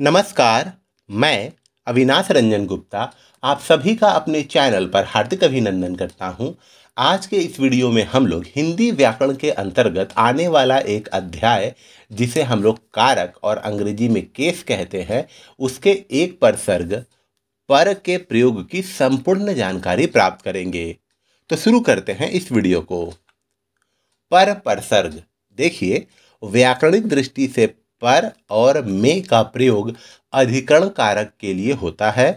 नमस्कार मैं अविनाश रंजन गुप्ता आप सभी का अपने चैनल पर हार्दिक अभिनंदन करता हूं। आज के इस वीडियो में हम लोग हिंदी व्याकरण के अंतर्गत आने वाला एक अध्याय जिसे हम लोग कारक और अंग्रेजी में केस कहते हैं उसके एक परसर्ग पर के प्रयोग की संपूर्ण जानकारी प्राप्त करेंगे तो शुरू करते हैं इस वीडियो को पर परसर्ग देखिए व्याकरणिक दृष्टि से पर और मे का प्रयोग अधिकरण कारक के लिए होता है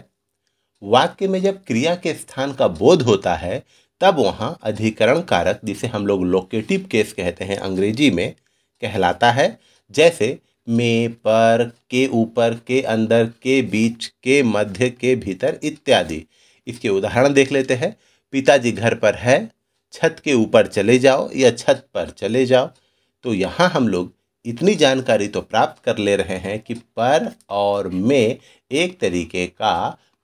वाक्य में जब क्रिया के स्थान का बोध होता है तब वहाँ अधिकरण कारक जिसे हम लोग लोकेटिव केस कहते हैं अंग्रेजी में कहलाता है जैसे में पर के ऊपर के अंदर के बीच के मध्य के भीतर इत्यादि इसके उदाहरण देख लेते हैं पिताजी घर पर है छत के ऊपर चले जाओ या छत पर चले जाओ तो यहाँ हम लोग इतनी जानकारी तो प्राप्त कर ले रहे हैं कि पर और में एक तरीके का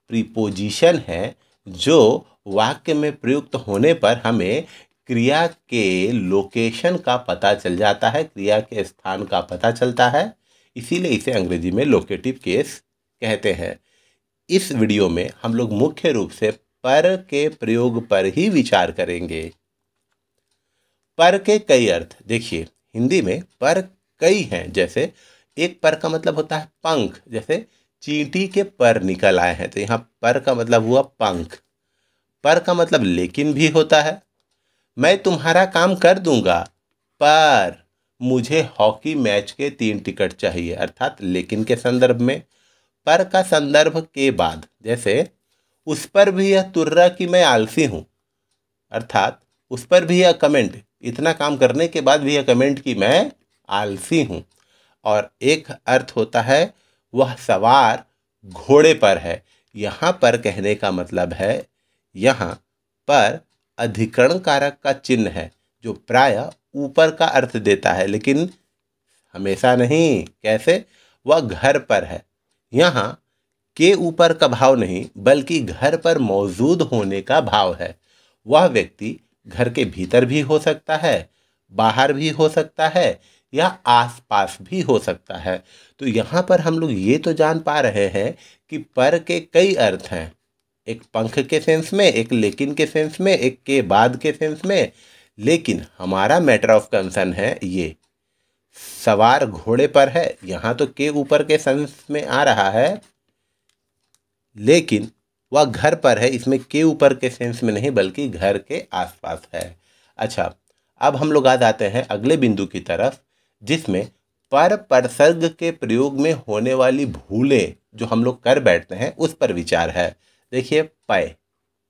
प्रीपोजिशन है जो वाक्य में प्रयुक्त होने पर हमें क्रिया के लोकेशन का पता चल जाता है क्रिया के स्थान का पता चलता है इसीलिए इसे अंग्रेजी में लोकेटिव केस कहते हैं इस वीडियो में हम लोग मुख्य रूप से पर के प्रयोग पर ही विचार करेंगे पर के कई अर्थ देखिए हिंदी में पर कई हैं जैसे एक पर का मतलब होता है पंख जैसे चींटी के पर निकल आए हैं तो यहाँ पर का मतलब हुआ पंख पर का मतलब लेकिन भी होता है मैं तुम्हारा काम कर दूंगा पर मुझे हॉकी मैच के तीन टिकट चाहिए अर्थात लेकिन के संदर्भ में पर का संदर्भ के बाद जैसे उस पर भी यह तुर्रा कि मैं आलसी हूँ अर्थात उस पर भी यह कमेंट इतना काम करने के बाद भी यह कमेंट कि मैं आलसी हूँ और एक अर्थ होता है वह सवार घोड़े पर है यहाँ पर कहने का मतलब है यहाँ पर अधिकरण कारक का चिन्ह है जो प्राय ऊपर का अर्थ देता है लेकिन हमेशा नहीं कैसे वह घर पर है यहाँ के ऊपर का भाव नहीं बल्कि घर पर मौजूद होने का भाव है वह व्यक्ति घर के भीतर भी हो सकता है बाहर भी हो सकता है या आसपास भी हो सकता है तो यहाँ पर हम लोग ये तो जान पा रहे हैं कि पर के कई अर्थ हैं एक पंख के सेंस में एक लेकिन के सेंस में एक के बाद के सेंस में लेकिन हमारा मैटर ऑफ कंसर्न है ये सवार घोड़े पर है यहाँ तो के ऊपर के सेंस में आ रहा है लेकिन वह घर पर है इसमें के ऊपर के सेंस में नहीं बल्कि घर के आसपास है अच्छा अब हम लोग आ जाते हैं अगले बिंदु की तरफ जिसमें पर परसर्ग के प्रयोग में होने वाली भूलें जो हम लोग कर बैठते हैं उस पर विचार है देखिए पय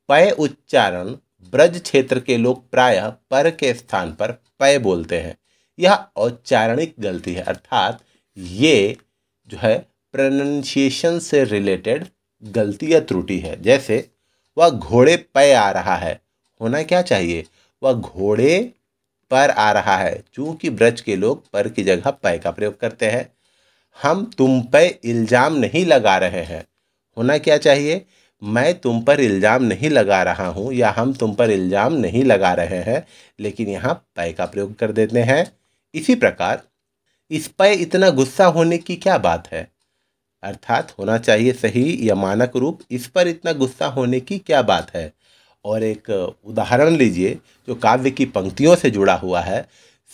पय उच्चारण ब्रज क्षेत्र के लोग प्रायः पर के स्थान पर पय बोलते हैं यह औच्चारणिक गलती है अर्थात ये जो है प्रोनाउंसिएशन से रिलेटेड गलती या त्रुटि है जैसे वह घोड़े पय आ रहा है होना क्या चाहिए वह घोड़े पर आ रहा है चूंकि ब्रज के लोग पर की जगह पै का प्रयोग करते हैं हम तुम पर इल्ज़ाम नहीं लगा रहे हैं होना क्या चाहिए मैं तुम पर इल्ज़ाम नहीं लगा रहा हूँ या हम तुम पर इल्ज़ाम नहीं लगा रहे हैं लेकिन यहाँ पै का प्रयोग कर देते हैं इसी प्रकार इस पर इतना गुस्सा होने की क्या बात है अर्थात होना चाहिए सही या मानक रूप इस पर इतना गुस्सा होने की क्या बात है और एक उदाहरण लीजिए जो काव्य की पंक्तियों से जुड़ा हुआ है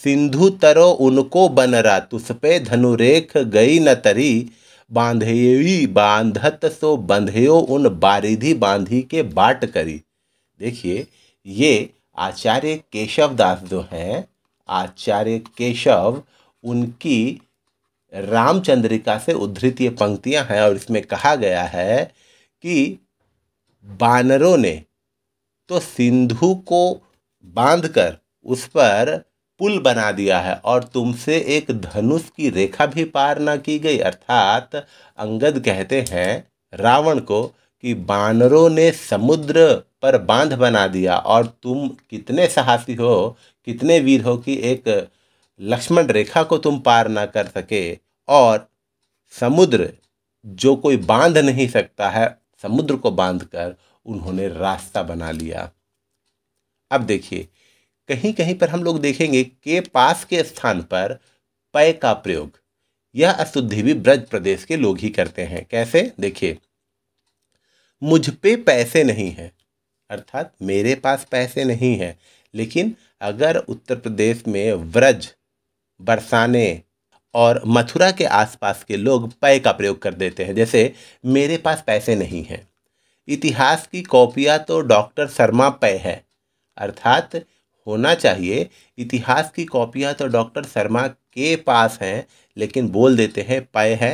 सिंधु तरो उनको बनरा तुष्पे धनुरेख गई न तरी बांधेई बांधत सो बंधेयो उन बारिधि बांधी के बाट करी देखिए ये आचार्य केशव दास जो हैं आचार्य केशव उनकी रामचंद्रिका से उद्धृत ये पंक्तियाँ हैं और इसमें कहा गया है कि बानरों ने तो सिंधु को बांधकर उस पर पुल बना दिया है और तुमसे एक धनुष की रेखा भी पार ना की गई अर्थात अंगद कहते हैं रावण को कि बानरों ने समुद्र पर बांध बना दिया और तुम कितने साहसी हो कितने वीर हो कि एक लक्ष्मण रेखा को तुम पार ना कर सके और समुद्र जो कोई बांध नहीं सकता है समुद्र को बांधकर उन्होंने रास्ता बना लिया अब देखिए कहीं कहीं पर हम लोग देखेंगे के पास के स्थान पर पय का प्रयोग यह अशुद्धि भी ब्रज प्रदेश के लोग ही करते हैं कैसे देखिए मुझ पे पैसे नहीं हैं अर्थात मेरे पास पैसे नहीं हैं लेकिन अगर उत्तर प्रदेश में व्रज बरसाने और मथुरा के आसपास के लोग पय का प्रयोग कर देते हैं जैसे मेरे पास पैसे नहीं हैं इतिहास की कॉपियाँ तो डॉक्टर शर्मा पय है अर्थात होना चाहिए इतिहास की कॉपियाँ तो डॉक्टर शर्मा के पास हैं लेकिन बोल देते हैं पय है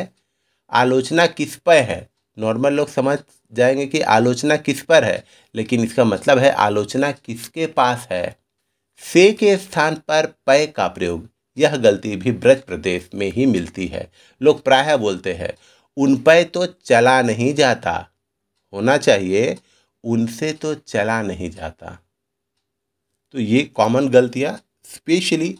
आलोचना किस पर है नॉर्मल लोग समझ जाएंगे कि आलोचना किस पर है लेकिन इसका मतलब है आलोचना किसके पास है से के स्थान पर पय का प्रयोग यह गलती भी ब्रज प्रदेश में ही मिलती है लोग प्राय बोलते हैं उन पर तो चला नहीं जाता होना चाहिए उनसे तो चला नहीं जाता तो ये कॉमन गलतियाँ स्पेशली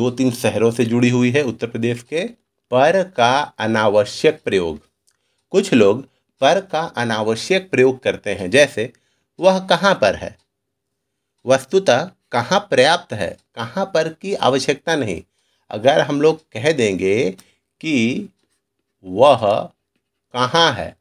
दो तीन शहरों से जुड़ी हुई है उत्तर प्रदेश के पर का अनावश्यक प्रयोग कुछ लोग पर का अनावश्यक प्रयोग करते हैं जैसे वह कहाँ पर है वस्तुतः कहाँ पर्याप्त है कहाँ पर की आवश्यकता नहीं अगर हम लोग कह देंगे कि वह कहाँ है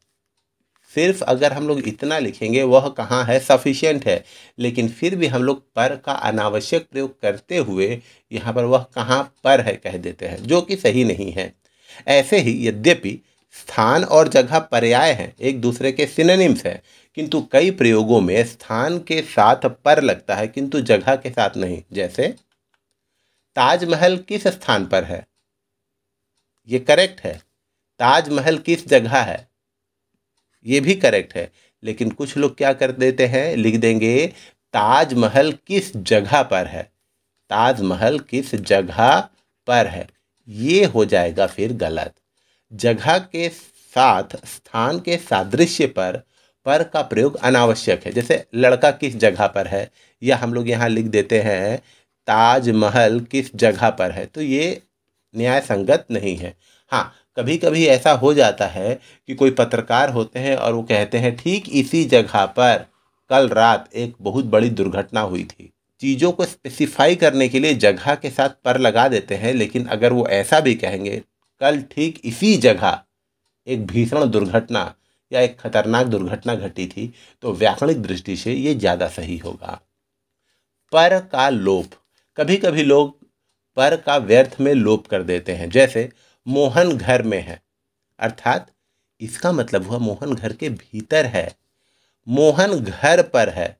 सिर्फ अगर हम लोग इतना लिखेंगे वह कहाँ है सफिशियंट है लेकिन फिर भी हम लोग पर का अनावश्यक प्रयोग करते हुए यहाँ पर वह कहाँ पर है कह देते हैं जो कि सही नहीं है ऐसे ही यद्यपि स्थान और जगह पर्याय हैं एक दूसरे के सिनेनिम्स हैं किंतु कई प्रयोगों में स्थान के साथ पर लगता है किंतु जगह के साथ नहीं जैसे ताजमहल किस स्थान पर है ये करेक्ट है ताजमहल किस जगह है ये भी करेक्ट है लेकिन कुछ लोग क्या कर देते हैं लिख देंगे ताजमहल किस जगह पर है ताजमहल किस जगह पर है ये हो जाएगा फिर गलत जगह के साथ स्थान के सादृश्य पर पर का प्रयोग अनावश्यक है जैसे लड़का किस जगह पर है या हम लोग यहाँ लिख देते हैं ताजमहल किस जगह पर है तो ये न्याय संगत नहीं है हाँ कभी कभी ऐसा हो जाता है कि कोई पत्रकार होते हैं और वो कहते हैं ठीक इसी जगह पर कल रात एक बहुत बड़ी दुर्घटना हुई थी चीज़ों को स्पेसिफाई करने के लिए जगह के साथ पर लगा देते हैं लेकिन अगर वो ऐसा भी कहेंगे कल ठीक इसी जगह एक भीषण दुर्घटना या एक खतरनाक दुर्घटना घटी थी तो व्याकरणिक दृष्टि से ये ज़्यादा सही होगा पर का लोप कभी कभी लोग पर का व्यर्थ में लोप कर देते हैं जैसे मोहन घर में है अर्थात इसका मतलब हुआ मोहन घर के भीतर है मोहन घर पर है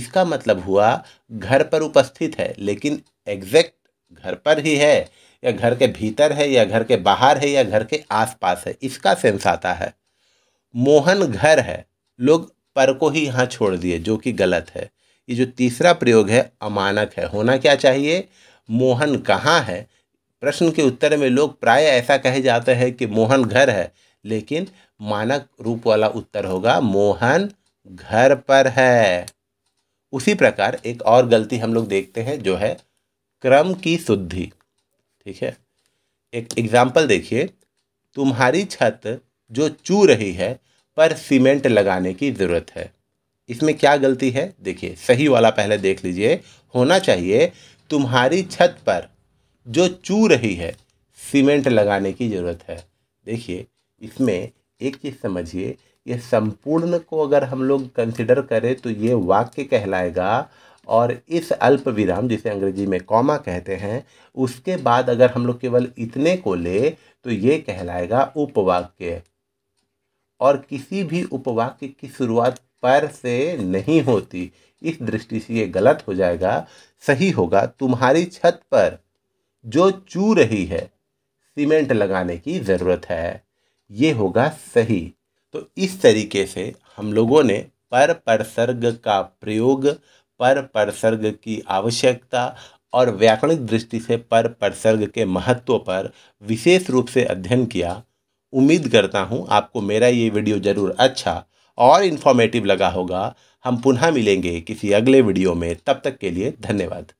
इसका मतलब हुआ घर पर उपस्थित है लेकिन एग्जैक्ट घर पर ही है या घर के भीतर है या घर के बाहर है या घर के आसपास है इसका सेंस आता है मोहन घर है लोग पर को ही यहाँ छोड़ दिए जो कि गलत है ये जो तीसरा प्रयोग है अमानक है होना क्या चाहिए मोहन कहाँ है प्रश्न के उत्तर में लोग प्राय ऐसा कहे जाते हैं कि मोहन घर है लेकिन मानक रूप वाला उत्तर होगा मोहन घर पर है उसी प्रकार एक और गलती हम लोग देखते हैं जो है क्रम की शुद्धि ठीक है एक एग्जाम्पल देखिए तुम्हारी छत जो चू रही है पर सीमेंट लगाने की ज़रूरत है इसमें क्या गलती है देखिए सही वाला पहले देख लीजिए होना चाहिए तुम्हारी छत पर जो चू रही है सीमेंट लगाने की ज़रूरत है देखिए इसमें एक चीज़ समझिए ये संपूर्ण को अगर हम लोग कंसिडर करें तो ये वाक्य कहलाएगा और इस अल्प विराम जिसे अंग्रेजी में कॉमा कहते हैं उसके बाद अगर हम लोग केवल इतने को ले तो ये कहलाएगा उपवाक्य और किसी भी उपवाक्य की शुरुआत पर से नहीं होती इस दृष्टि से ये गलत हो जाएगा सही होगा तुम्हारी छत पर जो चू रही है सीमेंट लगाने की ज़रूरत है ये होगा सही तो इस तरीके से हम लोगों ने पर परसर्ग का प्रयोग पर परसर्ग की आवश्यकता और व्याकरणिक दृष्टि से पर परसर्ग के महत्व पर विशेष रूप से अध्ययन किया उम्मीद करता हूँ आपको मेरा ये वीडियो ज़रूर अच्छा और इन्फॉर्मेटिव लगा होगा हम पुनः मिलेंगे किसी अगले वीडियो में तब तक के लिए धन्यवाद